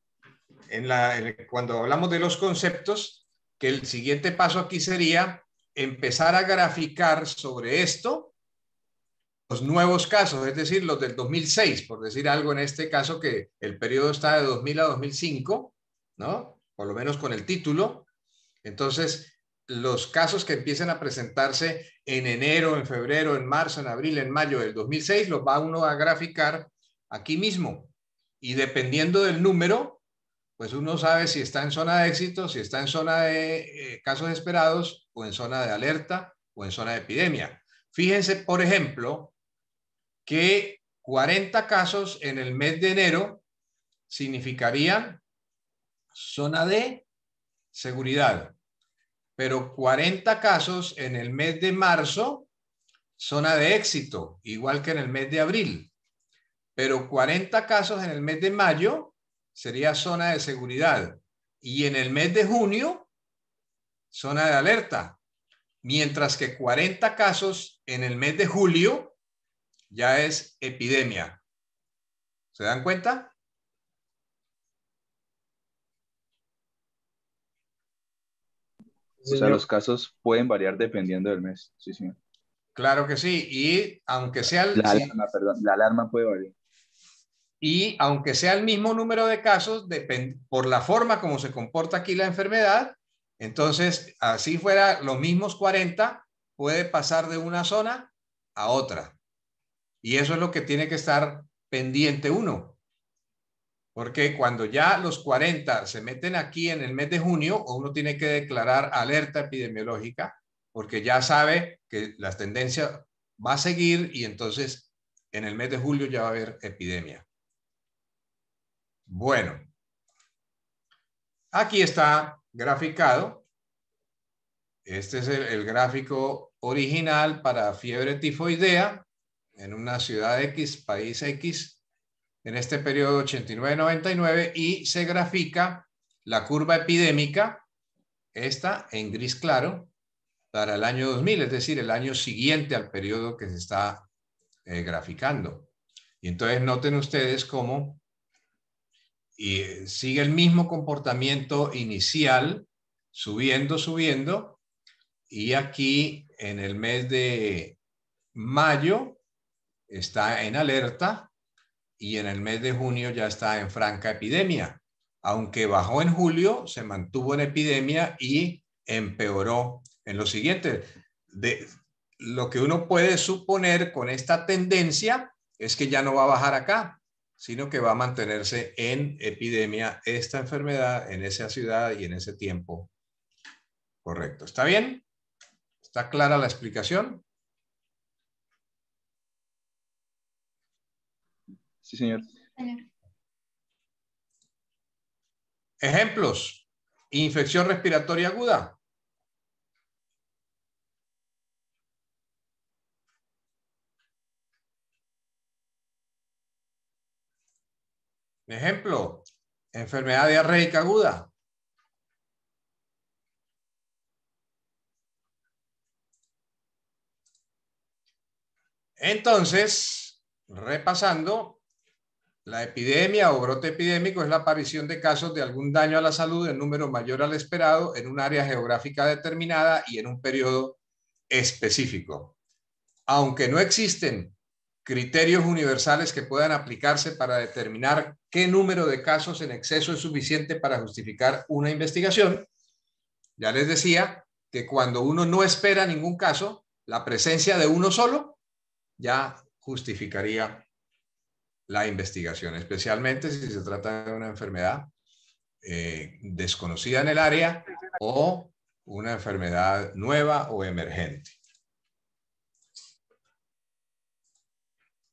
cuando hablamos de los conceptos, que el siguiente paso aquí sería empezar a graficar sobre esto los nuevos casos, es decir, los del 2006, por decir algo en este caso, que el periodo está de 2000 a 2005, ¿no? Por lo menos con el título, entonces, los casos que empiecen a presentarse en enero, en febrero, en marzo, en abril, en mayo del 2006, los va uno a graficar aquí mismo. Y dependiendo del número, pues uno sabe si está en zona de éxito, si está en zona de eh, casos esperados o en zona de alerta o en zona de epidemia. Fíjense, por ejemplo, que 40 casos en el mes de enero significarían zona de seguridad. Pero 40 casos en el mes de marzo, zona de éxito, igual que en el mes de abril. Pero 40 casos en el mes de mayo sería zona de seguridad. Y en el mes de junio, zona de alerta. Mientras que 40 casos en el mes de julio ya es epidemia. ¿Se dan cuenta? o sea, los casos pueden variar dependiendo del mes. Sí, señor. Claro que sí. Y aunque sea la puede Y aunque sea el mismo número de casos, por la forma como se comporta aquí la enfermedad, entonces, así fuera los mismos 40, puede pasar de una zona a otra. Y eso es lo que tiene que estar pendiente uno. Porque cuando ya los 40 se meten aquí en el mes de junio, uno tiene que declarar alerta epidemiológica, porque ya sabe que las tendencias va a seguir y entonces en el mes de julio ya va a haber epidemia. Bueno, aquí está graficado. Este es el gráfico original para fiebre tifoidea en una ciudad X, país X, en este periodo 89-99 y se grafica la curva epidémica, esta en gris claro, para el año 2000, es decir, el año siguiente al periodo que se está eh, graficando. Y entonces noten ustedes cómo y eh, sigue el mismo comportamiento inicial, subiendo, subiendo, y aquí en el mes de mayo está en alerta, y en el mes de junio ya está en franca epidemia. Aunque bajó en julio, se mantuvo en epidemia y empeoró en lo siguiente. De, lo que uno puede suponer con esta tendencia es que ya no va a bajar acá, sino que va a mantenerse en epidemia esta enfermedad en esa ciudad y en ese tiempo. Correcto. ¿Está bien? ¿Está clara la explicación? señor. Ejemplos. Infección respiratoria aguda. Ejemplo, enfermedad diarreica aguda. Entonces, repasando, la epidemia o brote epidémico es la aparición de casos de algún daño a la salud en número mayor al esperado en un área geográfica determinada y en un periodo específico. Aunque no existen criterios universales que puedan aplicarse para determinar qué número de casos en exceso es suficiente para justificar una investigación, ya les decía que cuando uno no espera ningún caso, la presencia de uno solo ya justificaría la investigación, especialmente si se trata de una enfermedad eh, desconocida en el área o una enfermedad nueva o emergente.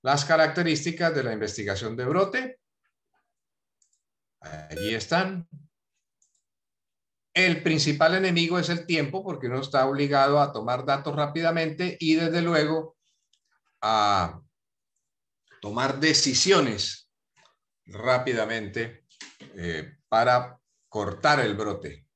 Las características de la investigación de brote. Allí están. El principal enemigo es el tiempo porque uno está obligado a tomar datos rápidamente y desde luego a tomar decisiones rápidamente eh, para cortar el brote.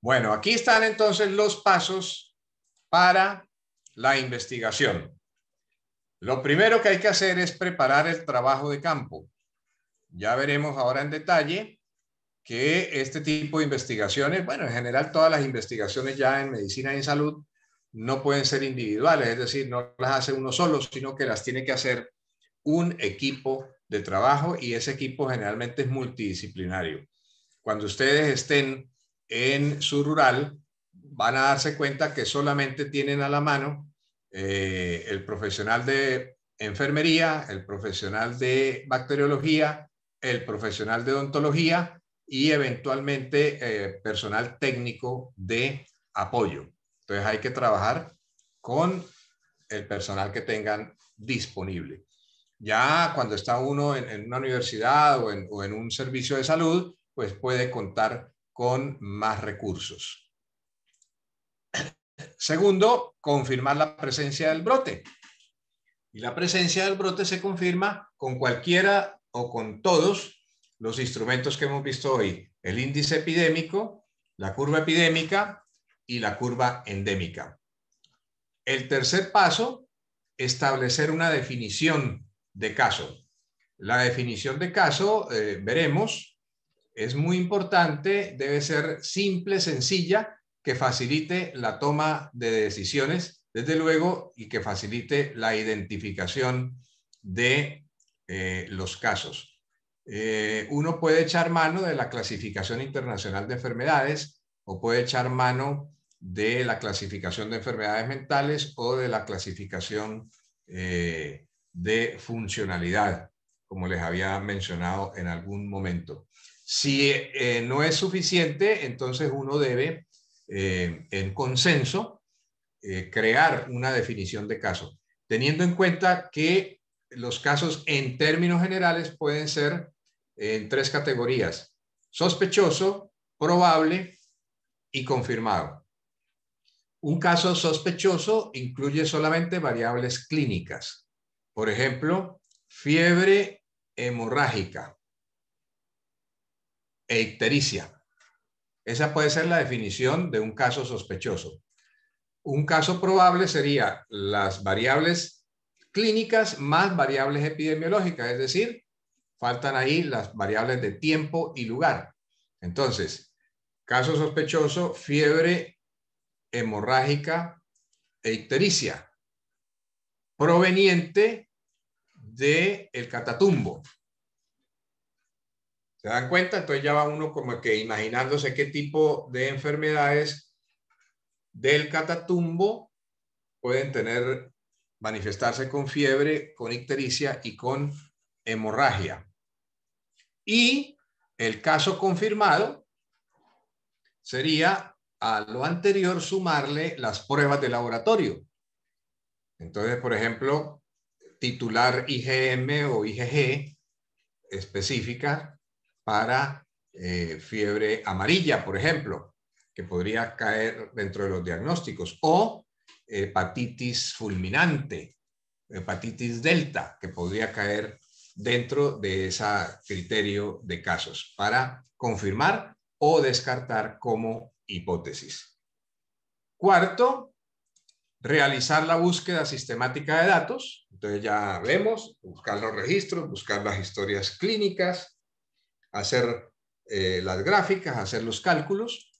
Bueno, aquí están entonces los pasos para la investigación. Lo primero que hay que hacer es preparar el trabajo de campo. Ya veremos ahora en detalle que este tipo de investigaciones, bueno, en general todas las investigaciones ya en medicina y en salud no pueden ser individuales, es decir, no las hace uno solo, sino que las tiene que hacer un equipo de trabajo y ese equipo generalmente es multidisciplinario. Cuando ustedes estén en su rural, van a darse cuenta que solamente tienen a la mano eh, el profesional de enfermería, el profesional de bacteriología, el profesional de odontología y eventualmente eh, personal técnico de apoyo. Entonces hay que trabajar con el personal que tengan disponible. Ya cuando está uno en, una universidad o en, o en, un servicio de salud, pues puede contar con más recursos. Segundo, confirmar la presencia del brote. Y la presencia del brote se confirma con cualquiera o con todos los instrumentos que hemos visto hoy, el índice epidémico, la curva epidémica y la curva endémica. El tercer paso, establecer una definición de caso. La definición de caso, eh, veremos, es muy importante, debe ser simple, sencilla, que facilite la toma de decisiones, desde luego, y que facilite la identificación de eh, los casos. Eh, uno puede echar mano de la clasificación internacional de enfermedades o puede echar mano de la clasificación de enfermedades mentales o de la clasificación eh, de funcionalidad, como les había mencionado en algún momento. Si eh, no es suficiente, entonces uno debe, en consenso, crear una definición de caso, teniendo en cuenta que los casos en términos generales pueden ser en tres categorías, sospechoso, probable y confirmado. Un caso sospechoso incluye solamente variables clínicas, por ejemplo, fiebre hemorrágica e ictericia. Esa puede ser la definición de un caso sospechoso. Un caso probable sería las variables clínicas más variables epidemiológicas, es decir, faltan ahí las variables de tiempo y lugar. Entonces, caso sospechoso, fiebre hemorrágica e ictericia, proveniente del el catatumbo. ¿Se dan cuenta? Entonces ya va uno como que imaginándose qué tipo de enfermedades del catatumbo pueden tener, manifestarse con fiebre, con ictericia y con hemorragia. Y el caso confirmado sería a lo anterior sumarle las pruebas de laboratorio. Entonces, por ejemplo, titular IgM o IgG específica para eh, fiebre amarilla, por ejemplo, que podría caer dentro de los diagnósticos, o eh, hepatitis fulminante, hepatitis delta, que podría caer dentro de ese criterio de casos para confirmar o descartar como hipótesis. Cuarto, realizar la búsqueda sistemática de datos. Entonces ya vemos, buscar los registros, buscar las historias clínicas, hacer eh, las gráficas, hacer los cálculos.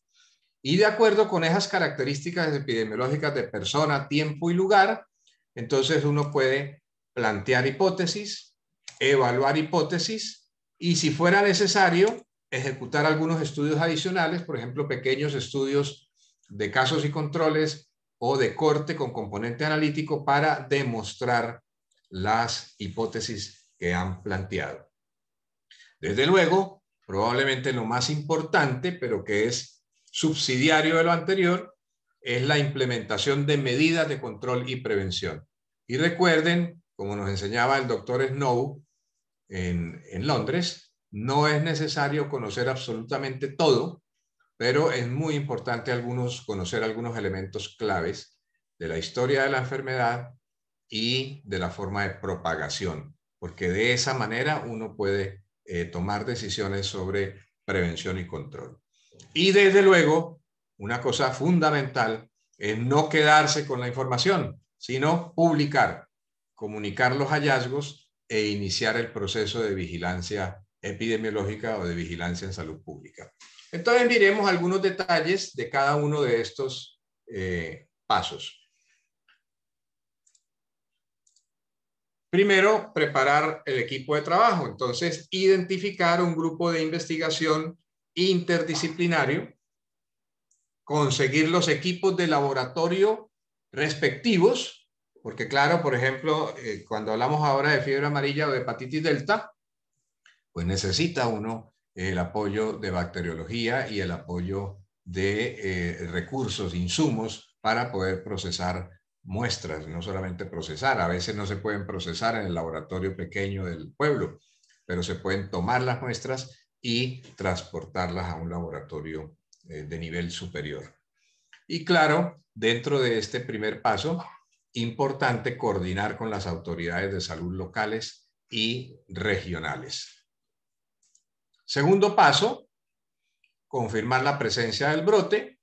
Y de acuerdo con esas características epidemiológicas de persona, tiempo y lugar, entonces uno puede plantear hipótesis, evaluar hipótesis y si fuera necesario, ejecutar algunos estudios adicionales, por ejemplo, pequeños estudios de casos y controles o de corte con componente analítico para demostrar las hipótesis que han planteado. Desde luego, probablemente lo más importante, pero que es subsidiario de lo anterior, es la implementación de medidas de control y prevención. Y recuerden como nos enseñaba el doctor Snow en, Londres, no es necesario conocer absolutamente todo, pero es muy importante algunos, conocer algunos elementos claves de la historia de la enfermedad y de la forma de propagación, porque de esa manera uno puede eh, tomar decisiones sobre prevención y control. Y desde luego, una cosa fundamental es no quedarse con la información, sino publicar comunicar los hallazgos e iniciar el proceso de vigilancia epidemiológica o de vigilancia en salud pública. Entonces miremos algunos detalles de cada uno de estos eh, pasos. Primero, preparar el equipo de trabajo. Entonces, identificar un grupo de investigación interdisciplinario, conseguir los equipos de laboratorio respectivos porque claro, por ejemplo, eh, cuando hablamos ahora de fiebre amarilla o de hepatitis delta, pues necesita uno el apoyo de bacteriología y el apoyo de eh, recursos, insumos para poder procesar muestras, no solamente procesar, a veces no se pueden procesar en el laboratorio pequeño del pueblo, pero se pueden tomar las muestras y transportarlas a un laboratorio eh, de nivel superior. Y claro, dentro de este primer paso, importante coordinar con las autoridades de salud locales y regionales. Segundo paso, confirmar la presencia del brote,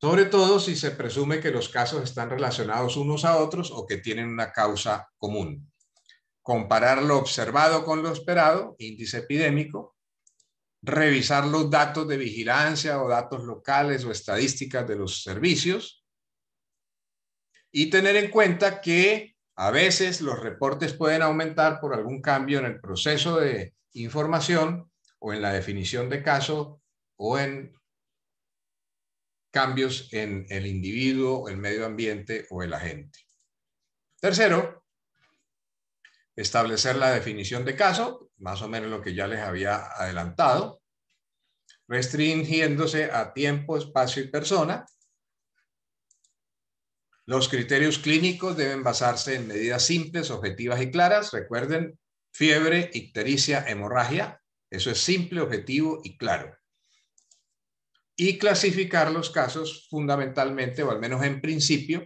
sobre todo si se presume que los casos están relacionados unos a otros o que tienen una causa común. Comparar lo observado con lo esperado, índice epidémico, revisar los datos de vigilancia o datos locales o estadísticas de los servicios, y tener en cuenta que a veces los reportes pueden aumentar por algún cambio en el proceso de información o en la definición de caso o en cambios en el individuo, el medio ambiente o el agente. Tercero, establecer la definición de caso, más o menos lo que ya les había adelantado, restringiéndose a tiempo, espacio y persona, los criterios clínicos deben basarse en medidas simples, objetivas y claras. Recuerden, fiebre, ictericia, hemorragia. Eso es simple, objetivo y claro. Y clasificar los casos fundamentalmente, o al menos en principio,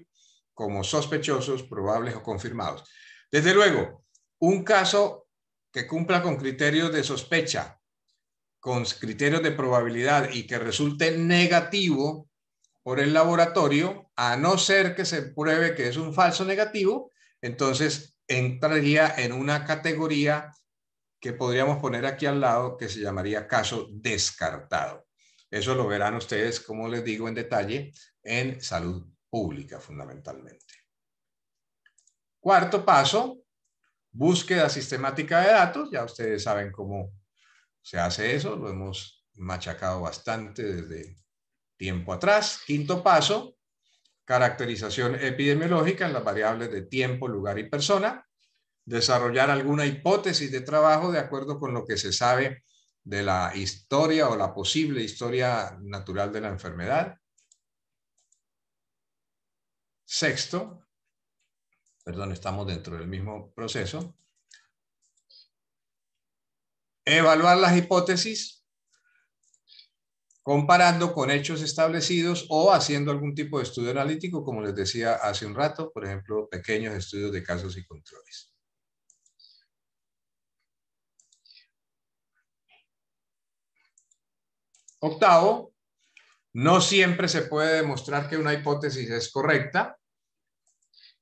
como sospechosos, probables o confirmados. Desde luego, un caso que cumpla con criterios de sospecha, con criterios de probabilidad y que resulte negativo por el laboratorio, a no ser que se pruebe que es un falso negativo, entonces entraría en una categoría que podríamos poner aquí al lado que se llamaría caso descartado. Eso lo verán ustedes, como les digo, en detalle en salud pública fundamentalmente. Cuarto paso, búsqueda sistemática de datos. Ya ustedes saben cómo se hace eso, lo hemos machacado bastante desde tiempo atrás. Quinto paso, caracterización epidemiológica en las variables de tiempo, lugar y persona. Desarrollar alguna hipótesis de trabajo de acuerdo con lo que se sabe de la historia o la posible historia natural de la enfermedad. Sexto, perdón, estamos dentro del mismo proceso. Evaluar las hipótesis comparando con hechos establecidos o haciendo algún tipo de estudio analítico, como les decía hace un rato, por ejemplo, pequeños estudios de casos y controles. Octavo, no siempre se puede demostrar que una hipótesis es correcta.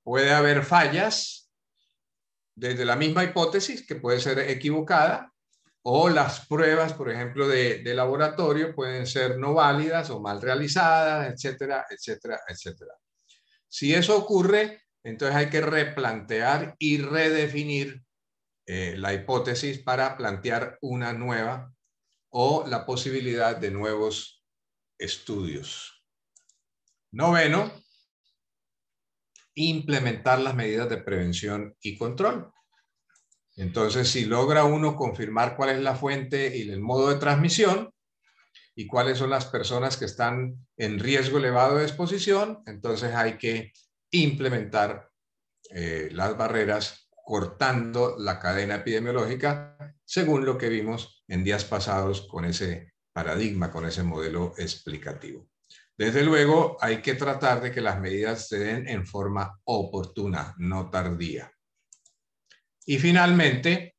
Puede haber fallas desde la misma hipótesis que puede ser equivocada o las pruebas, por ejemplo, de, laboratorio pueden ser no válidas o mal realizadas, etcétera, etcétera, etcétera. Si eso ocurre, entonces hay que replantear y redefinir eh, la hipótesis para plantear una nueva o la posibilidad de nuevos estudios. Noveno, implementar las medidas de prevención y control. Entonces, si logra uno confirmar cuál es la fuente y el modo de transmisión y cuáles son las personas que están en riesgo elevado de exposición, entonces hay que implementar eh, las barreras cortando la cadena epidemiológica, según lo que vimos en días pasados con ese paradigma, con ese modelo explicativo. Desde luego, hay que tratar de que las medidas se den en forma oportuna, no tardía. Y finalmente,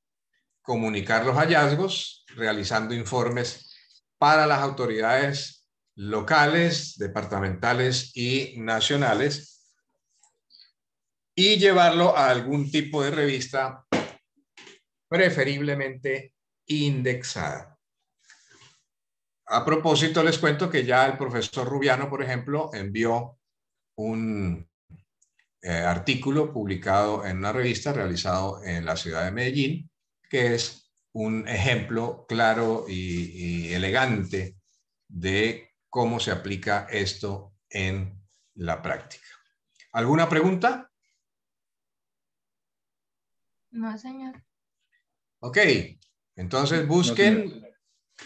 comunicar los hallazgos realizando informes para las autoridades locales, departamentales y nacionales y llevarlo a algún tipo de revista, preferiblemente indexada. A propósito, les cuento que ya el profesor Rubiano, por ejemplo, envió un eh, artículo publicado en una revista realizado en la ciudad de Medellín, que es un ejemplo claro y, elegante de cómo se aplica esto en la práctica. ¿Alguna pregunta? No, señor. Ok, entonces busquen,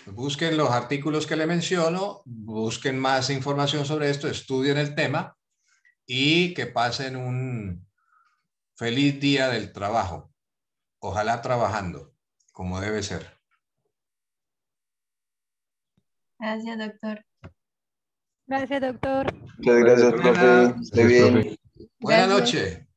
busquen los artículos que le menciono, busquen más información sobre esto, estudien el tema y que pasen un feliz día del trabajo. Ojalá trabajando, como debe ser. Gracias, doctor. Gracias, doctor. Muchas gracias, profe. Buenas noches.